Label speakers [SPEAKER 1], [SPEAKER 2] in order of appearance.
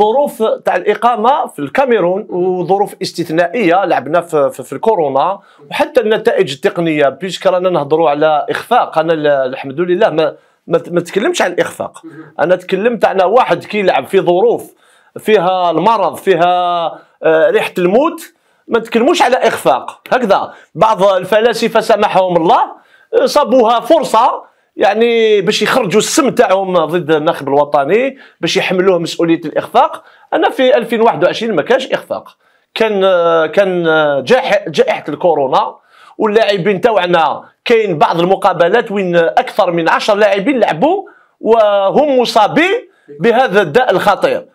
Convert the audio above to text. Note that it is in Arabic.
[SPEAKER 1] ظروف تاع الاقامه في الكاميرون وظروف استثنائيه لعبنا في, في, في الكورونا وحتى النتائج التقنيه بيسك رانا نهضروا على اخفاق انا الحمد لله ما ما تكلمتش على الاخفاق انا تكلمت على واحد كيلعب في ظروف فيها المرض فيها آه، ريحه الموت ما تكلموش على اخفاق هكذا بعض الفلاسفه سامحهم الله آه، صابوها فرصه يعني باش يخرجوا السم تاعهم ضد الناخب الوطني باش يحملوه مسؤوليه الاخفاق انا في 2021 ما كانش اخفاق كان كان جائحه الكورونا واللاعبين تاعنا كاين بعض المقابلات وين اكثر من 10 لاعبين لعبوا وهم مصابين بهذا الداء الخطير